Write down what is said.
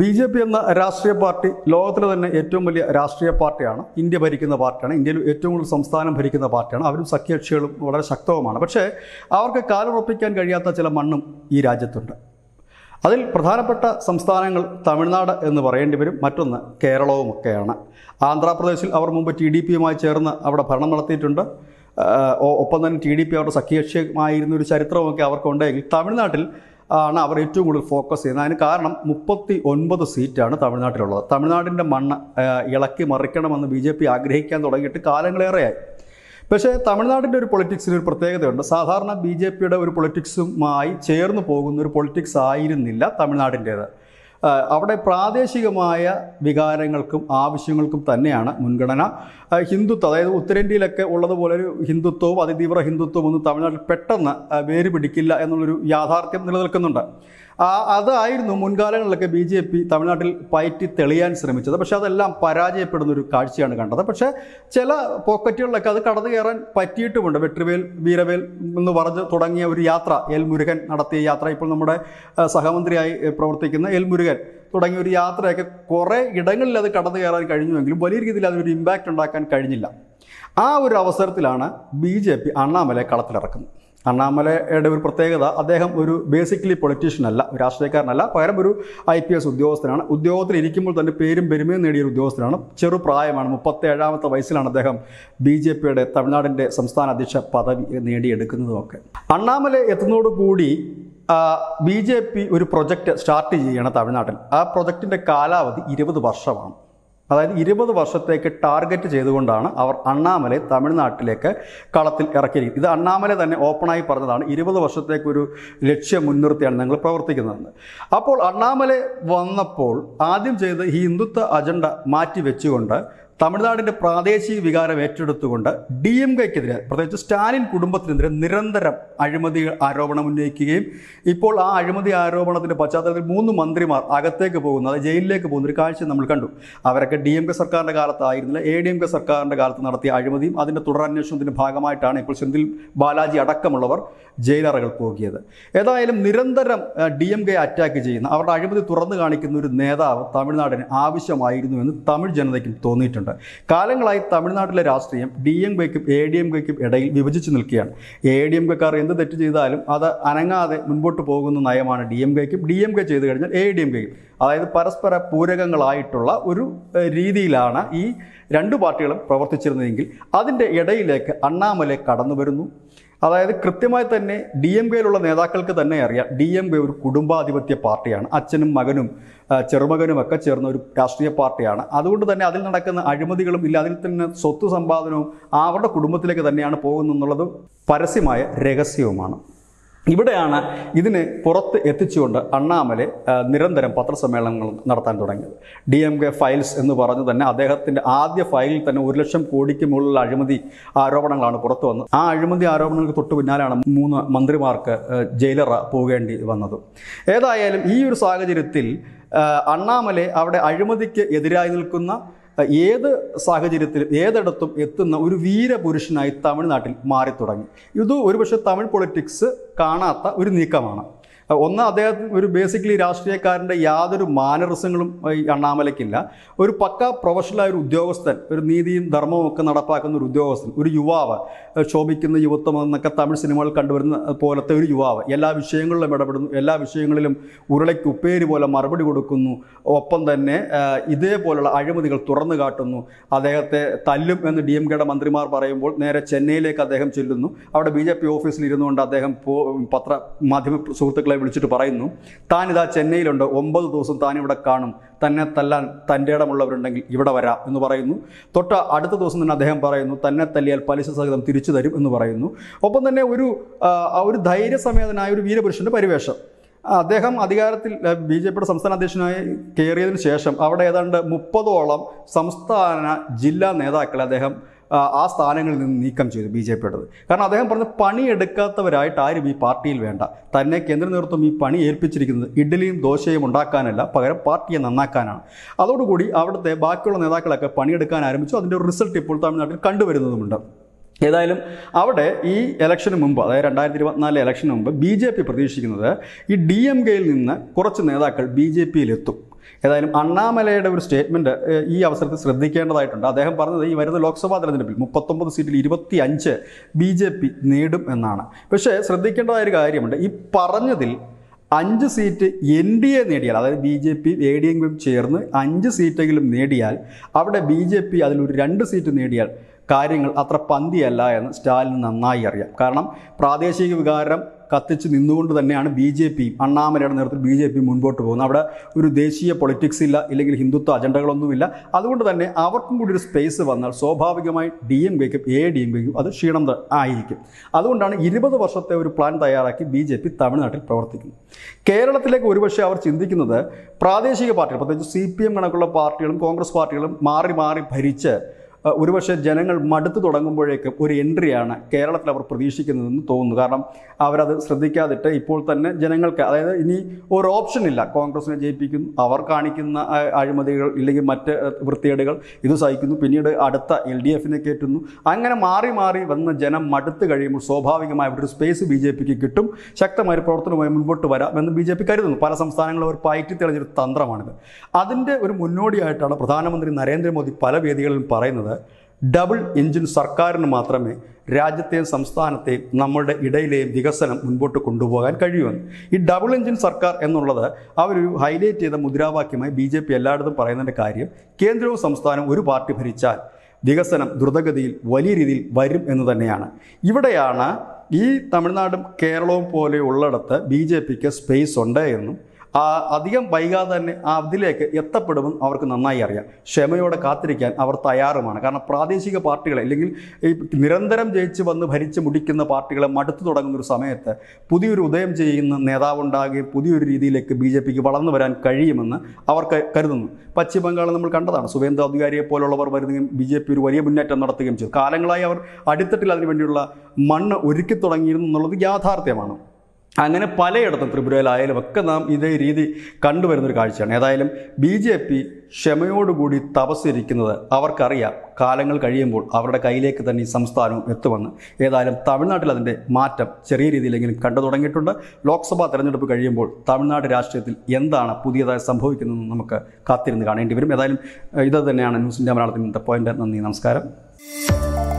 B J P എന്ന രാഷ്ട്രീയ party ലോകത്തിലെ തന്നെ ഏറ്റവും വലിയ രാഷ്ട്രീയ പാർട്ടിയാണ് ഇന്ത്യ ഭരിക്കുന്ന പാർട്ടിയാണ് ഇന്ത്യയിൽ ഏറ്റവും കൂടുതൽ സംസ്ഥാനം ഭരിക്കുന്ന പാർട്ടിയാണ് അവരും സഖ്യകക്ഷികളും വളരെ ശക്തവുമാണ് പക്ഷേ അവർക്ക് കാലുറപ്പിക്കാൻ കഴിയാത്ത ചില മണ്ണും ഈ രാജ്യത്തുണ്ട് അതിൽ പ്രധാനപ്പെട്ട സംസ്ഥാനങ്ങൾ തമിഴ്നാട് എന്ന് പറയേണ്ടി വരും മറ്റൊന്ന് കേരളവുമൊക്കെയാണ് ആന്ധ്രാപ്രദേശിൽ അവർ മുമ്പ് ടി ഡി പിയുമായി ചേർന്ന് അവിടെ ഭരണം നടത്തിയിട്ടുണ്ട് ഒപ്പം തന്നെ ടി ഡി പി അവരുടെ സഖ്യകക്ഷിയുമായിരുന്ന ഒരു ചരിത്രമൊക്കെ അവർക്കുണ്ടെങ്കിൽ തമിഴ്നാട്ടിൽ ആണ് അവർ ഏറ്റവും കൂടുതൽ ഫോക്കസ് ചെയ്യുന്നത് അതിന് കാരണം മുപ്പത്തി ഒൻപത് സീറ്റാണ് തമിഴ്നാട്ടിലുള്ളത് തമിഴ്നാടിൻ്റെ മണ്ണ് ഇളക്കി മറിക്കണമെന്ന് ബി ജെ പി ആഗ്രഹിക്കാൻ തുടങ്ങിയിട്ട് കാലങ്ങളേറെയായി പക്ഷേ തമിഴ്നാടിൻ്റെ ഒരു പൊളിറ്റിക്സിന് ഒരു പ്രത്യേകതയുണ്ട് സാധാരണ ബി ജെ പിയുടെ ഒരു പൊളിറ്റിക്സുമായി ചേർന്ന് പോകുന്ന ഒരു പൊളിറ്റിക്സ് ആയിരുന്നില്ല തമിഴ്നാടിൻ്റേത് അവിടെ പ്രാദേശികമായ വികാരങ്ങൾക്കും ആവശ്യങ്ങൾക്കും തന്നെയാണ് മുൻഗണന ഹിന്ദുത്വ അതായത് ഉത്തരേന്ത്യയിലൊക്കെ ഉള്ളതുപോലെ ഒരു ഹിന്ദുത്വവും അതിതീവ്ര ഹിന്ദുത്വവും ഒന്നും തമിഴ്നാട്ടിൽ പെട്ടെന്ന് വേര് പിടിക്കില്ല എന്നുള്ളൊരു യാഥാർത്ഥ്യം നിലനിൽക്കുന്നുണ്ട് അതായിരുന്നു മുൻകാലങ്ങളിലൊക്കെ ബി ജെ പി തമിഴ്നാട്ടിൽ പയറ്റി തെളിയാൻ ശ്രമിച്ചത് പക്ഷേ അതെല്ലാം പരാജയപ്പെടുന്ന ഒരു കാഴ്ചയാണ് കണ്ടത് പക്ഷേ ചില പോക്കറ്റുകളിലൊക്കെ അത് കടന്നു കയറാൻ പറ്റിയിട്ടുമുണ്ട് വെട്രിവേൽ വീരവേൽ എന്ന് പറഞ്ഞ് തുടങ്ങിയ ഒരു യാത്ര എൽ മുരുകൻ നടത്തിയ യാത്ര ഇപ്പോൾ നമ്മുടെ സഹമന്ത്രിയായി പ്രവർത്തിക്കുന്ന എൽ മുരുകൻ തുടങ്ങിയ ഒരു യാത്രയൊക്കെ കുറേ ഇടങ്ങളിൽ അത് കടന്നു കയറാൻ കഴിഞ്ഞുവെങ്കിലും വലിയ രീതിയിൽ അതിനൊരു ഇമ്പാക്റ്റ് ഉണ്ടാക്കാൻ കഴിഞ്ഞില്ല ആ ഒരു അവസരത്തിലാണ് ബി ജെ പി അണ്ണാമലെ കളത്തിലിറക്കുന്നത് അണ്ണാമലയുടെ ഒരു പ്രത്യേകത അദ്ദേഹം ഒരു ബേസിക്കലി പൊളിറ്റീഷ്യൻ അല്ല രാഷ്ട്രീയക്കാരനല്ല പകരം ഒരു ഐ പി എസ് ഉദ്യോഗസ്ഥനാണ് ഉദ്യോഗത്തിൽ ഇരിക്കുമ്പോൾ തന്നെ പേരും പെരുമയും നേടിയ ഒരു ഉദ്യോഗസ്ഥനാണ് ചെറുപ്രായമാണ് ഏഴാമത്തെ വയസ്സിലാണ് അദ്ദേഹം ബി ജെ പിയുടെ തമിഴ്നാടിൻ്റെ സംസ്ഥാന അധ്യക്ഷ പദവി നേടിയെടുക്കുന്നതുമൊക്കെ അണ്ണാമല എത്തുന്നതോടുകൂടി ബി ജെ പി ഒരു പ്രൊജക്റ്റ് സ്റ്റാർട്ട് ചെയ്യുകയാണ് തമിഴ്നാട്ടിൽ ആ പ്രൊജക്റ്റിൻ്റെ കാലാവധി ഇരുപത് വർഷമാണ് അതായത് ഇരുപത് വർഷത്തേക്ക് ടാർഗറ്റ് ചെയ്തുകൊണ്ടാണ് അവർ അണ്ണാമലെ തമിഴ്നാട്ടിലേക്ക് കളത്തിൽ ഇറക്കിയിരിക്കുന്നത് ഇത് അണ്ണാമലെ തന്നെ ഓപ്പണായി പറഞ്ഞതാണ് ഇരുപത് വർഷത്തേക്ക് ഒരു ലക്ഷ്യം മുൻനിർത്തിയാണ് ഞങ്ങൾ പ്രവർത്തിക്കുന്നതെന്ന് അപ്പോൾ അണ്ണാമലെ വന്നപ്പോൾ ആദ്യം ചെയ്ത് ഈ ഹിന്ദുത്വ അജണ്ട മാറ്റി വെച്ചുകൊണ്ട് തമിഴ്നാടിന്റെ പ്രാദേശിക വികാരം ഏറ്റെടുത്തുകൊണ്ട് ഡി എം കെക്കെതിരെ പ്രത്യേകിച്ച് സ്റ്റാലിൻ കുടുംബത്തിനെതിരെ നിരന്തരം അഴിമതി ആരോപണം ഉന്നയിക്കുകയും ഇപ്പോൾ ആ അഴിമതി ആരോപണത്തിന്റെ പശ്ചാത്തലത്തിൽ മൂന്ന് മന്ത്രിമാർ അകത്തേക്ക് പോകുന്ന അതായത് ജയിലിലേക്ക് പോകുന്ന ഒരു കാഴ്ച നമ്മൾ കണ്ടു അവരൊക്കെ ഡി എം കെ സർക്കാരിന്റെ കാലത്തായിരുന്നില്ല എ ഡി എം കെ സർക്കാരിന്റെ കാലത്ത് നടത്തിയ അഴിമതിയും അതിന്റെ തുടരന്വേഷണത്തിന്റെ ഭാഗമായിട്ടാണ് ഇപ്പോൾ സെന്തിൽ ബാലാജി അടക്കമുള്ളവർ ജയിലറകൾ പോകിയത് ഏതായാലും നിരന്തരം ഡി എം കെ അറ്റാക്ക് ചെയ്യുന്ന അവരുടെ അഴിമതി തുറന്നു കാണിക്കുന്ന ഒരു നേതാവ് തമിഴ്നാടിന് ആവശ്യമായിരുന്നു എന്ന് തമിഴ് ജനതയ്ക്കും തോന്നിയിട്ടുണ്ട് കാലങ്ങളായി തമിഴ്നാട്ടിലെ രാഷ്ട്രീയം ഡി എം കെക്കും എ ഡി എം കെക്കും ഇടയിൽ വിഭജിച്ചു നിൽക്കുകയാണ് എ ഡി എം കെക്കാർ എന്ത് തെറ്റ് ചെയ്താലും അത് അനങ്ങാതെ മുൻപോട്ട് പോകുന്ന നയമാണ് ഡി എം കെക്കും ഡി എം കെ ചെയ്ത് കഴിഞ്ഞാൽ എ ഡി എം കെയും അതായത് പരസ്പര പൂരകങ്ങളായിട്ടുള്ള ഒരു രീതിയിലാണ് ഈ രണ്ട് പാർട്ടികളും പ്രവർത്തിച്ചിരുന്നതെങ്കിൽ അതിൻ്റെ ഇടയിലേക്ക് അണ്ണാമലെ കടന്നു വരുന്നു അതായത് കൃത്യമായി തന്നെ ഡി എം കെയിലുള്ള നേതാക്കൾക്ക് തന്നെ അറിയാം ഡി എം കെ ഒരു കുടുംബാധിപത്യ പാർട്ടിയാണ് അച്ഛനും മകനും ചെറുമകനും ഒക്കെ ചേർന്ന ഒരു രാഷ്ട്രീയ പാർട്ടിയാണ് അതുകൊണ്ട് തന്നെ അതിൽ നടക്കുന്ന അഴിമതികളും ഇല്ല അതിൽ തന്നെ സ്വത്ത് സമ്പാദനവും അവരുടെ കുടുംബത്തിലേക്ക് തന്നെയാണ് പോകുന്നു എന്നുള്ളത് പരസ്യമായ രഹസ്യവുമാണ് ഇവിടെയാണ് ഇതിനെ പുറത്ത് എത്തിച്ചുകൊണ്ട് അണ്ണാമലെ നിരന്തരം പത്രസമ്മേളനങ്ങൾ നടത്താൻ തുടങ്ങിയത് ഡി എം കെ ഫയൽസ് എന്ന് പറഞ്ഞു തന്നെ അദ്ദേഹത്തിൻ്റെ ആദ്യ ഫയലിൽ തന്നെ ഒരു ലക്ഷം കോടിക്ക് മുകളിലുള്ള അഴിമതി ആരോപണങ്ങളാണ് പുറത്തു വന്നത് ആ അഴിമതി ആരോപണങ്ങൾക്ക് തൊട്ട് പിന്നാലാണ് മൂന്ന് മന്ത്രിമാർക്ക് ജയിലറ പോകേണ്ടി വന്നത് ഏതായാലും ഈ ഒരു സാഹചര്യത്തിൽ അണ്ണാമലെ അവിടെ അഴിമതിക്ക് എതിരായി നിൽക്കുന്ന ഏത് സാഹചര്യത്തിലും ഏതിടത്തും എത്തുന്ന ഒരു വീരപുരുഷനായി തമിഴ്നാട്ടിൽ മാറി തുടങ്ങി ഇത് ഒരുപക്ഷെ തമിഴ് പൊളിറ്റിക്സ് കാണാത്ത ഒരു നീക്കമാണ് ഒന്ന് അദ്ദേഹത്തിന് ഒരു ബേസിക്കലി രാഷ്ട്രീയക്കാരൻ്റെ യാതൊരു മാനരസങ്ങളും ഈ അണ്ണാമലയ്ക്കില്ല ഒരു പക്ക പ്രൊഫഷണലായ ഒരു ഉദ്യോഗസ്ഥൻ ഒരു നീതിയും ധർമ്മവും ഒക്കെ നടപ്പാക്കുന്ന ഒരു ഉദ്യോഗസ്ഥൻ ഒരു യുവാവ് ശോഭിക്കുന്ന യുവത്വം എന്നൊക്കെ തമിഴ് സിനിമകൾ കണ്ടുവരുന്ന പോലത്തെ ഒരു യുവാവ് എല്ലാ വിഷയങ്ങളിലും ഇടപെടുന്നു എല്ലാ വിഷയങ്ങളിലും ഉരുളയ്ക്ക് ഉപ്പേര് പോലെ മറുപടി കൊടുക്കുന്നു ഒപ്പം തന്നെ ഇതേപോലുള്ള അഴിമതികൾ തുറന്നു കാട്ടുന്നു അദ്ദേഹത്തെ തല്ലും എന്ന് ഡി എം കെയുടെ മന്ത്രിമാർ പറയുമ്പോൾ നേരെ ചെന്നൈയിലേക്ക് അദ്ദേഹം ചെല്ലുന്നു അവിടെ ബി ജെ പി ഓഫീസിൽ ഇരുന്നുകൊണ്ട് അദ്ദേഹം പത്ര മാധ്യമ സുഹൃത്തുക്കളെ സുഹൃത്തുക്കളെ വിളിച്ചിട്ട് പറയുന്നു താൻ ഇതാ ചെന്നൈയിലുണ്ട് ഒമ്പത് ദിവസം താൻ ഇവിടെ കാണും തന്നെ തല്ലാൻ തൻ്റെ ഇടമുള്ളവരുണ്ടെങ്കിൽ ഇവിടെ വരാം എന്ന് പറയുന്നു തൊട്ട അടുത്ത ദിവസം തന്നെ അദ്ദേഹം പറയുന്നു തന്നെ തല്ലിയാൽ പലിശ സഹിതം തിരിച്ചു തരും എന്ന് പറയുന്നു ഒപ്പം തന്നെ ഒരു ഒരു ധൈര്യസമേതനായ ഒരു വീരപുരുഷൻ്റെ പരിവേഷം അദ്ദേഹം അധികാരത്തിൽ ബി ജെ പിയുടെ സംസ്ഥാന അധ്യക്ഷനായി കയറിയതിനു ശേഷം അവിടെ ഏതാണ്ട് മുപ്പതോളം സംസ്ഥാന ജില്ലാ നേതാക്കളെ അദ്ദേഹം ആ സ്ഥാനങ്ങളിൽ നിന്ന് നീക്കം ചെയ്തു ബി ജെ പിയുടേത് കാരണം അദ്ദേഹം പറഞ്ഞു പണിയെടുക്കാത്തവരായിട്ട് ആരും ഈ പാർട്ടിയിൽ വേണ്ട തന്നെ കേന്ദ്ര നേതൃത്വം ഈ പണി ഏൽപ്പിച്ചിരിക്കുന്നത് ഇഡ്ഡലിയും ദോശയും ഉണ്ടാക്കാനല്ല പകരം പാർട്ടിയെ നന്നാക്കാനാണ് അതോടുകൂടി അവിടുത്തെ ബാക്കിയുള്ള നേതാക്കളൊക്കെ പണിയെടുക്കാൻ ആരംഭിച്ചു അതിൻ്റെ ഒരു റിസൾട്ട് ഇപ്പോൾ തമിഴ്നാട്ടിൽ കണ്ടുവരുന്നതുമുണ്ട് ഏതായാലും അവിടെ ഈ ഇലക്ഷന് മുമ്പ് അതായത് രണ്ടായിരത്തി ഇരുപത്തിനാല് ഇലക്ഷന് മുമ്പ് ബി ജെ പി പ്രതീക്ഷിക്കുന്നത് ഈ ഡി എം കെയിൽ നിന്ന് കുറച്ച് നേതാക്കൾ ബി ജെ പിയിലെത്തും ഏതായാലും അണ്ണാമലയുടെ ഒരു സ്റ്റേറ്റ്മെൻറ്റ് ഈ അവസരത്തിൽ ശ്രദ്ധിക്കേണ്ടതായിട്ടുണ്ട് അദ്ദേഹം പറഞ്ഞത് ഈ വരുന്ന ലോക്സഭാ തെരഞ്ഞെടുപ്പിൽ മുപ്പത്തൊമ്പത് സീറ്റിൽ ഇരുപത്തി അഞ്ച് ബി ജെ പി നേടും എന്നാണ് പക്ഷേ ശ്രദ്ധിക്കേണ്ടതായൊരു കാര്യമുണ്ട് ഈ പറഞ്ഞതിൽ അഞ്ച് സീറ്റ് എൻ ഡി എ നേടിയാൽ അതായത് B J P A D എങ്കിലും ചേർന്ന് അഞ്ച് സീറ്റെങ്കിലും നേടിയാൽ അവിടെ ബി ജെ പി അതിലൊരു രണ്ട് സീറ്റ് നേടിയാൽ കാര്യങ്ങൾ അത്ര പന്തിയല്ല എന്ന് സ്റ്റാലിൻ നന്നായി അറിയാം കാരണം പ്രാദേശിക വികാരം കത്തിച്ച് നിന്നുകൊണ്ട് തന്നെയാണ് ബി ജെ പി അണ്ണാമലയുടെ നേതൃത്വത്തിൽ ബി ജെ പി മുൻപോട്ട് പോകുന്നത് അവിടെ ഒരു ദേശീയ പൊളിറ്റിക്സ് ഇല്ല ഇല്ലെങ്കിൽ ഹിന്ദുത്വ അജണ്ടകളൊന്നുമില്ല അതുകൊണ്ട് തന്നെ അവർക്കും കൂടി ഒരു സ്പേസ് വന്നാൽ സ്വാഭാവികമായി ഡി എം കെക്കും എ ഡി എം കെക്കും അത് ക്ഷീണം ആയിരിക്കും അതുകൊണ്ടാണ് ഇരുപത് വർഷത്തെ ഒരു പ്ലാൻ തയ്യാറാക്കി ബി ജെ പി തമിഴ്നാട്ടിൽ പ്രവർത്തിക്കുന്നത് കേരളത്തിലേക്ക് ഒരുപക്ഷെ അവർ ചിന്തിക്കുന്നത് പ്രാദേശിക പാർട്ടികൾ പ്രത്യേകിച്ച് സി പി എം കണക്കുള്ള പാർട്ടികളും കോൺഗ്രസ് പാർട്ടികളും മാറി മാറി ഭരിച്ച് ഒരുപക്ഷെ ജനങ്ങൾ മടുത്തു തുടങ്ങുമ്പോഴേക്കും ഒരു എൻട്രിയാണ് കേരളത്തിൽ അവർ പ്രതീക്ഷിക്കുന്നതെന്ന് തോന്നുന്നു കാരണം അവരത് ശ്രദ്ധിക്കാതിട്ട് ഇപ്പോൾ തന്നെ ജനങ്ങൾക്ക് അതായത് ഇനി ഒരു ഓപ്ഷൻ ഇല്ല കോൺഗ്രസിനെ ജയിപ്പിക്കുന്നു അവർ കാണിക്കുന്ന അഴിമതികൾ ഇല്ലെങ്കിൽ മറ്റ് വൃത്തികേടുകൾ ഇത് സഹിക്കുന്നു പിന്നീട് അടുത്ത എൽ ഡി എഫിനെ കയറ്റുന്നു അങ്ങനെ മാറി മാറി വന്ന ജനം മടുത്ത് കഴിയുമ്പോൾ സ്വാഭാവികമായി ഒരു സ്പേസ് ബി ജെ പിക്ക് കിട്ടും ശക്തമായ ഒരു പ്രവർത്തനവുമായി മുൻപോട്ട് വരാമെന്ന് ബി ജെ പി കരുതുന്നു പല സംസ്ഥാനങ്ങളും അവർ പയറ്റി തെളിഞ്ഞൊരു തന്ത്രമാണിത് അതിൻ്റെ ഒരു മുന്നോടിയായിട്ടാണ് പ്രധാനമന്ത്രി നരേന്ദ്രമോദി പല വേദികളിലും പറയുന്നത് ഡബിൾ എഞ്ചിൻ സർക്കാരിന് മാത്രമേ രാജ്യത്തെയും സംസ്ഥാനത്തെയും നമ്മുടെ ഇടയിലെയും വികസനം മുൻപോട്ട് കൊണ്ടുപോകാൻ കഴിയുമെന്ന് ഈ ഡബിൾ എഞ്ചിൻ സർക്കാർ എന്നുള്ളത് അവരൊരു ഹൈലൈറ്റ് ചെയ്ത മുദ്രാവാക്യമായി ബി ജെ പി എല്ലായിടത്തും പറയുന്നതിൻ്റെ കാര്യം കേന്ദ്രവും സംസ്ഥാനവും ഒരു പാർട്ടി ഭരിച്ചാൽ വികസനം ദ്രുതഗതിയിൽ വലിയ രീതിയിൽ വരും എന്ന് തന്നെയാണ് ഇവിടെയാണ് ഈ തമിഴ്നാടും കേരളവും പോലെയുള്ളിടത്ത് ബി ജെ പിക്ക് സ്പേസ് ഉണ്ട് എന്നും ആ അധികം വൈകാതെ തന്നെ ആ അതിലേക്ക് എത്തപ്പെടുമെന്ന് അവർക്ക് നന്നായി അറിയാം ക്ഷമയോടെ കാത്തിരിക്കാൻ അവർ തയ്യാറുമാണ് കാരണം പ്രാദേശിക പാർട്ടികളെ അല്ലെങ്കിൽ ഈ നിരന്തരം ജയിച്ച് വന്ന് ഭരിച്ചു മുടിക്കുന്ന പാർട്ടികളെ മടുത്തു തുടങ്ങുന്ന ഒരു സമയത്ത് പുതിയൊരു ഉദയം ചെയ്യുന്ന നേതാവുണ്ടാകുകയും പുതിയൊരു രീതിയിലേക്ക് ബി ജെ പിക്ക് വളർന്നു വരാൻ കഴിയുമെന്ന് അവർ കരുതുന്നു പശ്ചിമ നമ്മൾ കണ്ടതാണ് സുവേന്ദ്ര അധികാരിയെ പോലുള്ളവർ വരുന്നതും ബി ജെ പി ഒരു വലിയ മുന്നേറ്റം നടത്തുകയും ചെയ്തു കാലങ്ങളായി അവർ അടിത്തട്ടിൽ അതിനുവേണ്ടിയുള്ള മണ്ണ് ഒരുക്കി തുടങ്ങിയിരുന്നു എന്നുള്ളത് യാഥാർത്ഥ്യമാണ് അങ്ങനെ പലയിടത്തും ത്രിപുരയിലായാലും ഒക്കെ നാം ഇതേ രീതി കണ്ടുവരുന്നൊരു കാഴ്ചയാണ് ഏതായാലും ബി ജെ പി ക്ഷമയോടുകൂടി തപസ്സിരിക്കുന്നത് അവർക്കറിയാം കാലങ്ങൾ കഴിയുമ്പോൾ അവരുടെ കയ്യിലേക്ക് തന്നെ ഈ സംസ്ഥാനവും എത്തുമെന്ന് ഏതായാലും തമിഴ്നാട്ടിൽ അതിൻ്റെ മാറ്റം ചെറിയ രീതിയിലെങ്കിലും കണ്ടു തുടങ്ങിയിട്ടുണ്ട് ലോക്സഭാ തെരഞ്ഞെടുപ്പ് കഴിയുമ്പോൾ തമിഴ്നാട് രാഷ്ട്രീയത്തിൽ എന്താണ് പുതിയതായി സംഭവിക്കുന്നതെന്ന് നമുക്ക് കാത്തിരുന്ന് കാണേണ്ടി വരും ഏതായാലും ഇത് തന്നെയാണ് ന്യൂസ് ഇന്ത്യ മലയാളത്തിൻ്റെ പോയിൻ്റ് നന്ദി നമസ്കാരം